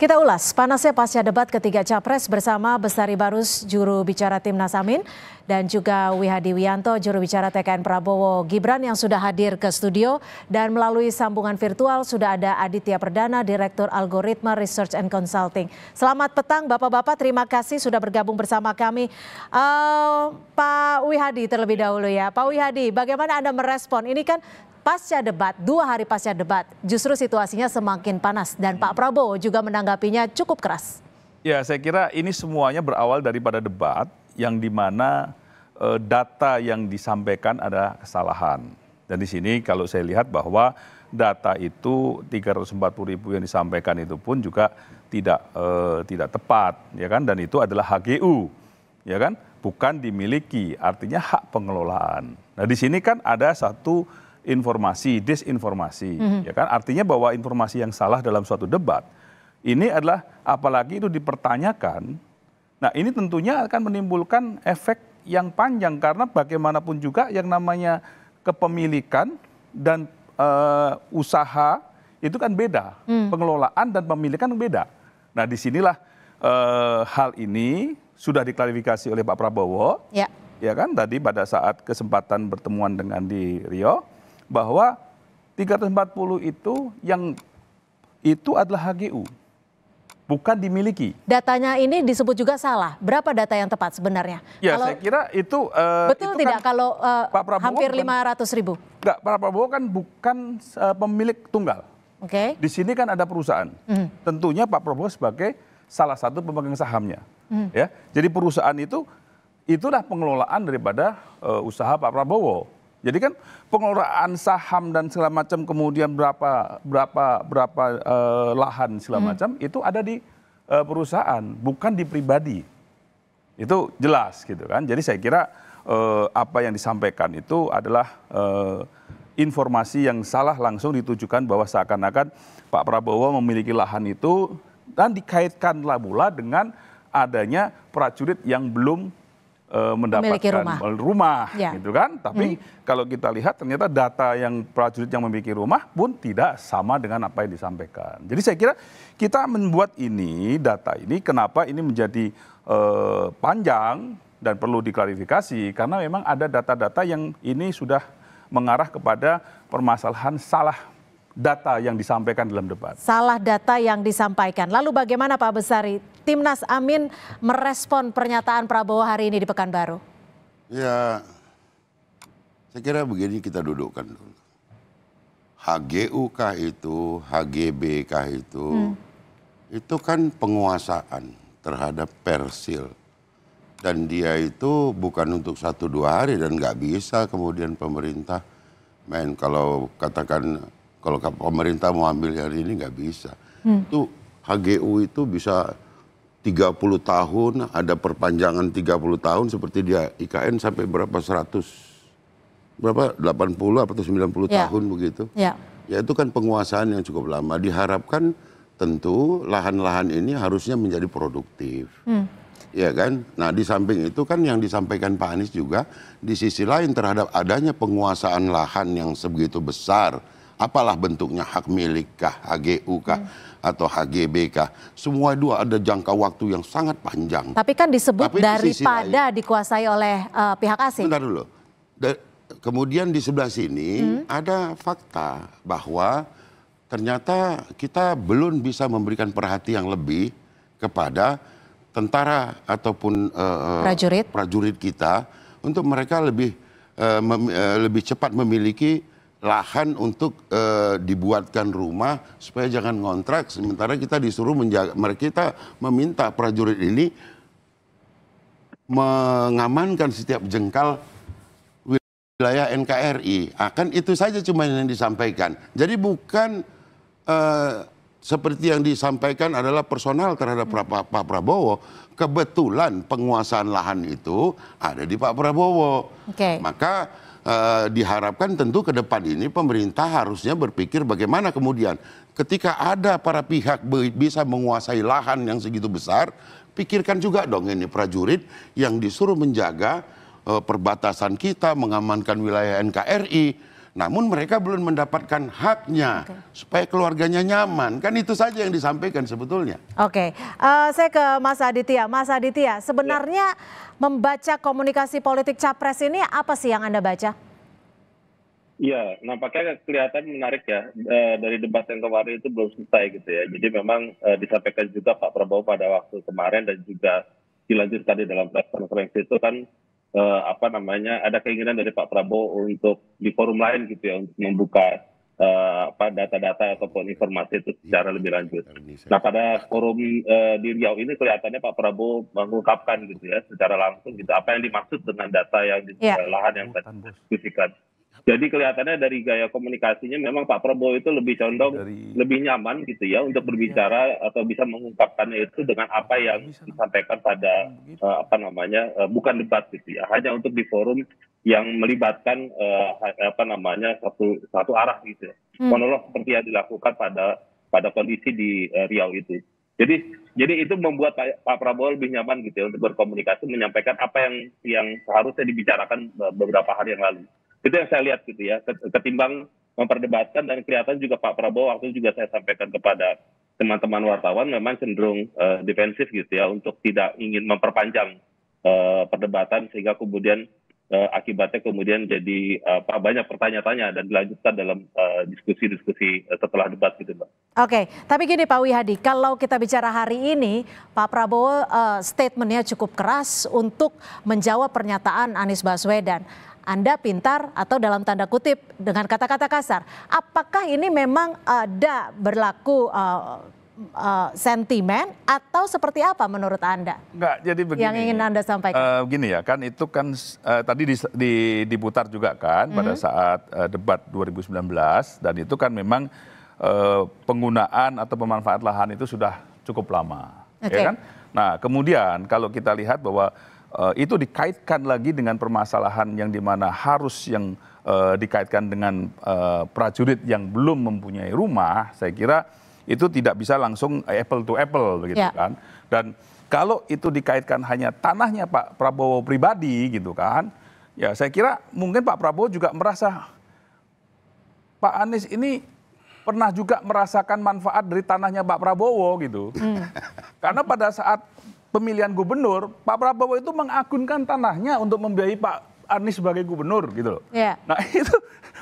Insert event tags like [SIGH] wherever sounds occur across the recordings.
Kita ulas panasnya pasca debat ketiga capres bersama Besari Barus juru bicara Timnas Amin dan juga Wihadi Wianto juru bicara TKN Prabowo Gibran yang sudah hadir ke studio dan melalui sambungan virtual sudah ada Aditya Perdana Direktur Algoritma Research and Consulting. Selamat petang Bapak-bapak, terima kasih sudah bergabung bersama kami. Uh, Pak Wihadi terlebih dahulu ya. Pak Wihadi, bagaimana Anda merespon? Ini kan pasca debat, dua hari pasca debat, justru situasinya semakin panas dan Pak Prabowo juga menanggapinya cukup keras. Ya, saya kira ini semuanya berawal daripada debat yang dimana e, eh, data yang disampaikan ada kesalahan. Dan di sini kalau saya lihat bahwa data itu 340 ribu yang disampaikan itu pun juga tidak e, tidak tepat, ya kan? Dan itu adalah HGU, ya kan? Bukan dimiliki, artinya hak pengelolaan. Nah di sini kan ada satu informasi, disinformasi, mm-hmm. ya kan? Artinya bahwa informasi yang salah dalam suatu debat ini adalah apalagi itu dipertanyakan. Nah, ini tentunya akan menimbulkan efek yang panjang karena bagaimanapun juga yang namanya kepemilikan dan e, usaha itu kan beda, mm. pengelolaan dan pemilikan beda. Nah, disinilah e, hal ini sudah diklarifikasi oleh Pak Prabowo. Ya. ya kan tadi pada saat kesempatan pertemuan dengan di Rio bahwa 340 itu yang itu adalah HGU. Bukan dimiliki. Datanya ini disebut juga salah. Berapa data yang tepat sebenarnya? Ya, kalau, saya kira itu... Uh, betul itu tidak kan kalau uh, Pak Prabowo hampir 500 ribu? Enggak, Pak Prabowo kan bukan uh, pemilik tunggal. Oke. Okay. Di sini kan ada perusahaan. Mm. Tentunya Pak Prabowo sebagai salah satu pemegang sahamnya. Mm. Ya, Jadi perusahaan itu, itulah pengelolaan daripada uh, usaha Pak Prabowo jadi kan pengelolaan saham dan segala macam kemudian berapa berapa berapa uh, lahan segala hmm. macam itu ada di uh, perusahaan, bukan di pribadi. Itu jelas gitu kan. Jadi saya kira uh, apa yang disampaikan itu adalah informasi yang salah langsung ditujukan bahwa seakan-akan Pak Prabowo memiliki lahan itu dan dikaitkanlah pula dengan adanya prajurit yang belum Eh, mendapatkan rumah, eh, rumah ya. gitu kan. Tapi hmm. kalau kita lihat ternyata data yang prajurit yang memiliki rumah pun tidak sama dengan apa yang disampaikan. Jadi saya kira kita membuat ini data ini kenapa ini menjadi uh, panjang dan perlu diklarifikasi karena memang ada data-data yang ini sudah mengarah kepada permasalahan salah data yang disampaikan dalam debat. Salah data yang disampaikan. Lalu bagaimana Pak Besari, Timnas Amin merespon pernyataan Prabowo hari ini di Pekanbaru? Ya, saya kira begini kita dudukkan dulu. HGUK itu, HGBK itu, hmm. itu kan penguasaan terhadap Persil. Dan dia itu bukan untuk satu dua hari dan nggak bisa kemudian pemerintah main kalau katakan kalau pemerintah mau ambil hari ini nggak bisa. Hmm. Itu HGU itu bisa 30 tahun, ada perpanjangan 30 tahun seperti dia IKN sampai berapa 100 berapa 80 atau 90 yeah. tahun begitu. Yeah. Ya itu kan penguasaan yang cukup lama. Diharapkan tentu lahan-lahan ini harusnya menjadi produktif. Hmm. Ya kan? Nah, di samping itu kan yang disampaikan Pak Anies juga di sisi lain terhadap adanya penguasaan lahan yang sebegitu besar apalah bentuknya hak milik kah, HGU kah, hmm. atau HGB kah. Semua dua ada jangka waktu yang sangat panjang. Tapi kan disebut Tapi daripada di dikuasai oleh uh, pihak asing. Bentar dulu. Da kemudian di sebelah sini hmm. ada fakta bahwa ternyata kita belum bisa memberikan perhatian yang lebih kepada tentara ataupun uh, prajurit prajurit kita untuk mereka lebih uh, uh, lebih cepat memiliki lahan untuk e, dibuatkan rumah supaya jangan ngontrak sementara kita disuruh menjaga mereka kita meminta prajurit ini mengamankan setiap jengkal wilayah NKRI akan ah, itu saja cuma yang disampaikan jadi bukan e, seperti yang disampaikan adalah personal terhadap hmm. Pak Prabowo. Kebetulan penguasaan lahan itu ada di Pak Prabowo. Okay. Maka eh, diharapkan tentu ke depan ini pemerintah harusnya berpikir bagaimana kemudian ketika ada para pihak bisa menguasai lahan yang segitu besar, pikirkan juga dong ini prajurit yang disuruh menjaga uh, perbatasan kita, mengamankan wilayah NKRI namun mereka belum mendapatkan haknya okay. supaya keluarganya nyaman. Kan itu saja yang disampaikan sebetulnya. Oke, okay. uh, eh, saya ke Mas Aditya. Mas Aditya, sebenarnya ya. membaca komunikasi politik capres ini apa sih yang Anda baca? Iya, nampaknya kelihatan menarik ya e, dari debat yang kemarin itu belum selesai gitu ya. Jadi memang e, disampaikan juga Pak Prabowo pada waktu kemarin dan juga dilanjut tadi dalam press conference itu kan eh, apa namanya ada keinginan dari Pak Prabowo untuk di forum lain gitu ya untuk membuka uh, apa data-data ataupun informasi itu iya. secara lebih lanjut. Nah pada forum uh, di Riau ini kelihatannya Pak Prabowo mengungkapkan gitu ya secara langsung gitu apa yang dimaksud dengan data yang di yeah. lahan yang tadi diskusikan. Jadi kelihatannya dari gaya komunikasinya memang Pak Prabowo itu lebih condong dari... lebih nyaman gitu ya untuk berbicara iya. atau bisa mengungkapkannya itu dengan apa iya, yang disampaikan pada uh, apa namanya uh, bukan debat gitu ya hanya untuk di forum yang melibatkan uh, apa namanya satu satu arah gitu ya. Hmm. Monolog seperti yang dilakukan pada pada kondisi di uh, Riau itu. Jadi jadi itu membuat Pak, Pak Prabowo lebih nyaman gitu ya untuk berkomunikasi menyampaikan apa yang yang seharusnya dibicarakan beberapa hari yang lalu itu yang saya lihat gitu ya ketimbang memperdebatkan dan kelihatan juga Pak Prabowo waktu juga saya sampaikan kepada teman-teman wartawan memang cenderung uh, defensif gitu ya untuk tidak ingin memperpanjang uh, perdebatan sehingga kemudian uh, akibatnya kemudian jadi apa uh, banyak pertanyaannya dan dilanjutkan dalam diskusi-diskusi uh, uh, setelah debat gitu Mbak. Oke, tapi gini Pak Wihadi, kalau kita bicara hari ini Pak Prabowo uh, statementnya cukup keras untuk menjawab pernyataan Anies Baswedan. Anda pintar atau dalam tanda kutip dengan kata-kata kasar. Apakah ini memang ada berlaku uh, uh, sentimen atau seperti apa menurut Anda? Enggak, jadi begini. Yang ingin Anda sampaikan. Uh, begini ya, kan itu kan uh, tadi di, di, diputar juga kan mm -hmm. pada mm-hmm. saat uh, debat 2019 dan itu kan memang uh, penggunaan atau pemanfaat lahan itu sudah cukup lama, okay. ya kan? Nah, kemudian kalau kita lihat bahwa Eh, itu dikaitkan lagi dengan permasalahan yang dimana harus yang uh, dikaitkan dengan uh, prajurit yang belum mempunyai rumah, saya kira itu tidak bisa langsung apple to apple begitu ya. kan. Dan kalau itu dikaitkan hanya tanahnya Pak Prabowo pribadi gitu kan, ya saya kira mungkin Pak Prabowo juga merasa Pak Anies ini pernah juga merasakan manfaat dari tanahnya Pak Prabowo gitu. Hmm. Karena pada saat pemilihan gubernur, Pak Prabowo itu mengakunkan tanahnya untuk membiayai Pak Anies sebagai gubernur gitu loh. Yeah. Nah [LAUGHS] itu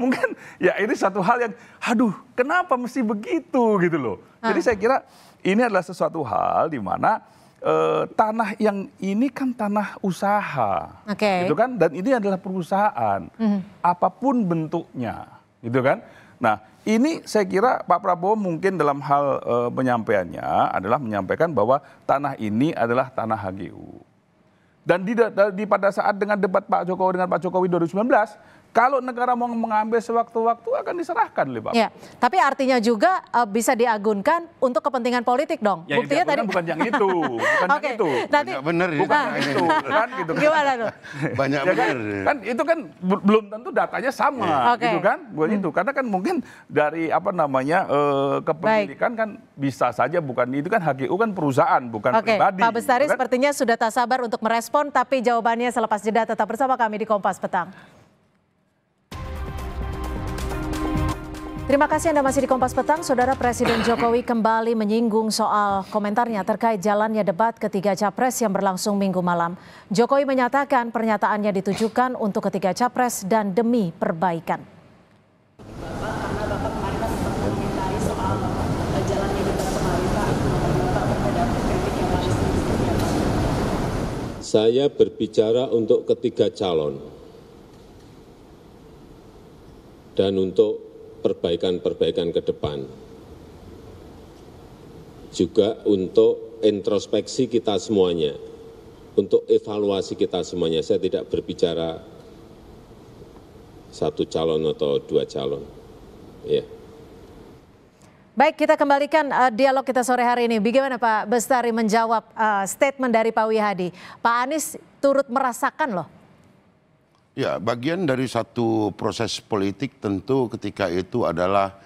mungkin ya ini satu hal yang, aduh kenapa mesti begitu gitu loh. Hmm. Jadi saya kira ini adalah sesuatu hal di mana eh, tanah yang ini kan tanah usaha, okay. gitu kan? Dan ini adalah perusahaan, mm apapun bentuknya gitu kan? Nah, ini saya kira Pak Prabowo mungkin dalam hal e, penyampaiannya adalah menyampaikan bahwa tanah ini adalah tanah HGU. Dan di, di pada saat dengan debat Pak Jokowi dengan Pak Jokowi 2019, kalau negara mau mengambil sewaktu-waktu akan diserahkan oleh Bapak. Ya, tapi artinya juga uh, bisa diagunkan untuk kepentingan politik dong. Ya, Buktinya tadi bukan yang itu, bukan okay. yang [LAUGHS] itu. Nanti, banyak benar bukan yang itu, kan gitu. Kan. Gimana tuh? [LAUGHS] Banyak ya, benar. Kan, kan itu kan belum tentu datanya sama, ya. okay. gitu kan? Bukan hmm. itu, karena kan mungkin dari apa namanya uh, kepemilikan kan bisa saja bukan itu kan HGU kan perusahaan, bukan okay. pribadi. Pak Bestari gitu kan? sepertinya sudah tak sabar untuk merespon, tapi jawabannya selepas jeda tetap bersama kami di Kompas Petang. Terima kasih Anda masih di Kompas Petang. Saudara Presiden Jokowi kembali menyinggung soal komentarnya terkait jalannya debat ketiga capres yang berlangsung minggu malam. Jokowi menyatakan pernyataannya ditujukan untuk ketiga capres dan demi perbaikan. Saya berbicara untuk ketiga calon dan untuk perbaikan-perbaikan ke depan. Juga untuk introspeksi kita semuanya, untuk evaluasi kita semuanya. Saya tidak berbicara satu calon atau dua calon. Ya. Yeah. Baik, kita kembalikan uh, dialog kita sore hari ini. Bagaimana Pak Bestari menjawab uh, statement dari Pak Wihadi? Pak Anies turut merasakan loh Ya, bagian dari satu proses politik tentu ketika itu adalah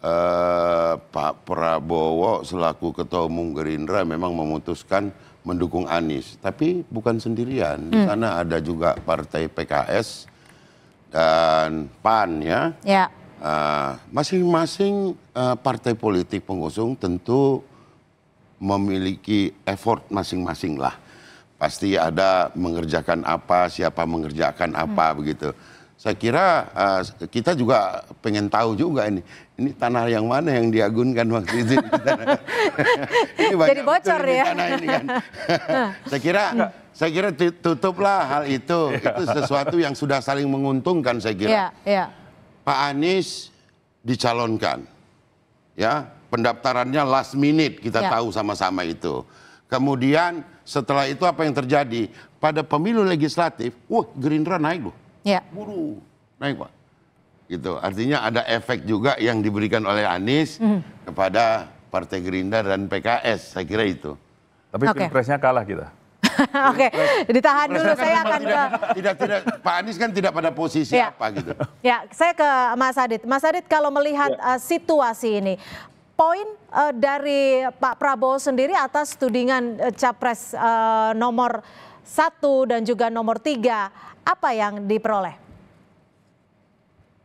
eh, Pak Prabowo selaku Ketua Umum Gerindra memang memutuskan mendukung Anies, tapi bukan sendirian. Di hmm. sana ada juga partai PKS dan PAN ya. ya. masing eh, masing-masing uh, partai politik pengusung tentu memiliki effort masing-masing lah pasti ada mengerjakan apa, siapa mengerjakan apa hmm. begitu. Saya kira uh, kita juga pengen tahu juga ini, ini tanah yang mana yang diagunkan waktu itu. [LAUGHS] ini Jadi bocor ya. ini kan. [LAUGHS] saya kira, saya kira tutuplah hal itu. Iya. itu sesuatu yang sudah saling menguntungkan saya kira. Yeah, yeah. Pak Anies dicalonkan, ya pendaftarannya last minute kita yeah. tahu sama-sama itu. Kemudian setelah itu apa yang terjadi? Pada pemilu legislatif, wah Gerindra naik loh. Ya. Buru, naik Pak. Gitu. Artinya ada efek juga yang diberikan oleh Anies mm. kepada Partai Gerindra dan PKS, saya kira itu. Tapi okay. pilpresnya kalah kita. [LAUGHS] Oke, okay. ditahan dulu saya kan akan tidak, ke tidak tidak Pak Anies kan tidak pada posisi ya. apa gitu. Ya, saya ke Mas Adit. Mas Adit kalau melihat ya. uh, situasi ini, poin uh, dari Pak Prabowo sendiri atas tudingan uh, capres uh, nomor satu dan juga nomor tiga, apa yang diperoleh?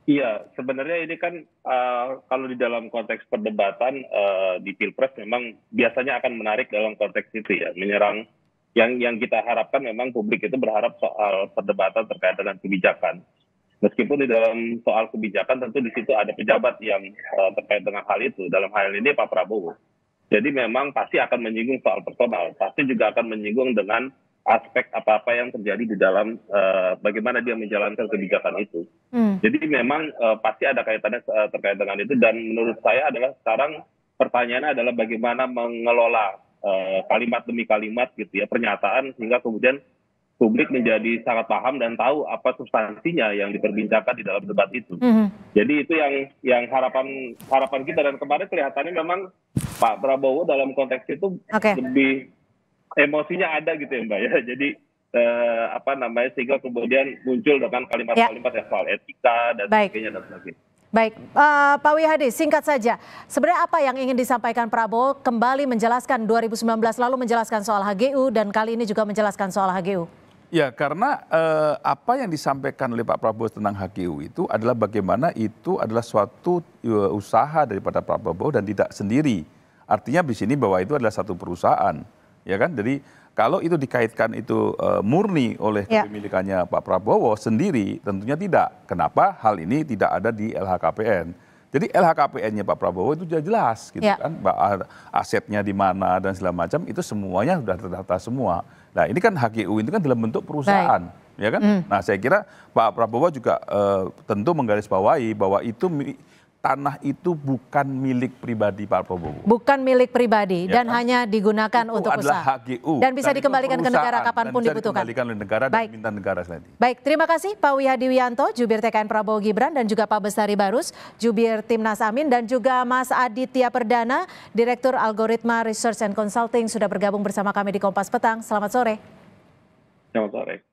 Iya, sebenarnya ini kan uh, kalau di dalam konteks perdebatan uh, di pilpres memang biasanya akan menarik dalam konteks itu ya, menyerang yang yang kita harapkan memang publik itu berharap soal perdebatan terkait dengan kebijakan. Meskipun di dalam soal kebijakan tentu di situ ada pejabat yang uh, terkait dengan hal itu. Dalam hal ini Pak Prabowo. Jadi memang pasti akan menyinggung soal personal, pasti juga akan menyinggung dengan aspek apa-apa yang terjadi di dalam uh, bagaimana dia menjalankan kebijakan itu. Hmm. Jadi memang uh, pasti ada kaitannya uh, terkait dengan itu dan menurut saya adalah sekarang pertanyaannya adalah bagaimana mengelola uh, kalimat demi kalimat gitu ya pernyataan sehingga kemudian publik menjadi sangat paham dan tahu apa substansinya yang diperbincangkan di dalam debat itu. Mm -hmm. Jadi itu yang yang harapan harapan kita dan kemarin kelihatannya memang Pak Prabowo dalam konteks itu okay. lebih emosinya ada gitu ya Mbak ya. [LAUGHS] Jadi eh, apa namanya sehingga kemudian muncul dengan kalimat-kalimat yeah. soal etika dan Baik. sebagainya dan sebagainya. Baik, uh, Pak Wihadi, singkat saja. Sebenarnya apa yang ingin disampaikan Prabowo kembali menjelaskan 2019 lalu menjelaskan soal HGU dan kali ini juga menjelaskan soal HGU? Ya karena eh, apa yang disampaikan oleh Pak Prabowo tentang HGU itu adalah bagaimana itu adalah suatu eh, usaha daripada Pak Prabowo dan tidak sendiri. Artinya di sini bahwa itu adalah satu perusahaan, ya kan? Jadi kalau itu dikaitkan itu uh, murni oleh ya. kepemilikannya Pak Prabowo sendiri, tentunya tidak. Kenapa hal ini tidak ada di LHKPN? Jadi LHKPN-nya Pak Prabowo itu sudah jelas, gitu ya. kan? Asetnya di mana dan segala macam itu semuanya sudah terdata semua. Nah, ini kan HGU itu kan dalam bentuk perusahaan, Baik. ya kan? Mm. Nah, saya kira Pak Prabowo juga uh, tentu menggarisbawahi bahwa itu tanah itu bukan milik pribadi Pak Prabowo. Bukan milik pribadi ya, dan kan? hanya digunakan itu untuk adalah usaha. HGU dan bisa dan dikembalikan ke negara kapanpun dan bisa dibutuhkan. Dikembalikan oleh negara Baik. dan minta negara sendiri. Baik, terima kasih Pak Wihadi Wianto, jubir TKN Prabowo Gibran dan juga Pak Besari Barus, jubir Timnas Amin dan juga Mas Aditya Perdana, Direktur Algoritma Research and Consulting sudah bergabung bersama kami di Kompas Petang. Selamat sore. Selamat sore.